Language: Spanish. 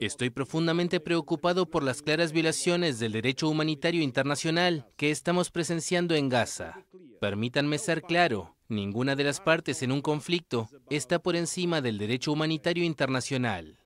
Estoy profundamente preocupado por las claras violaciones del derecho humanitario internacional que estamos presenciando en Gaza. Permítanme ser claro, ninguna de las partes en un conflicto está por encima del derecho humanitario internacional.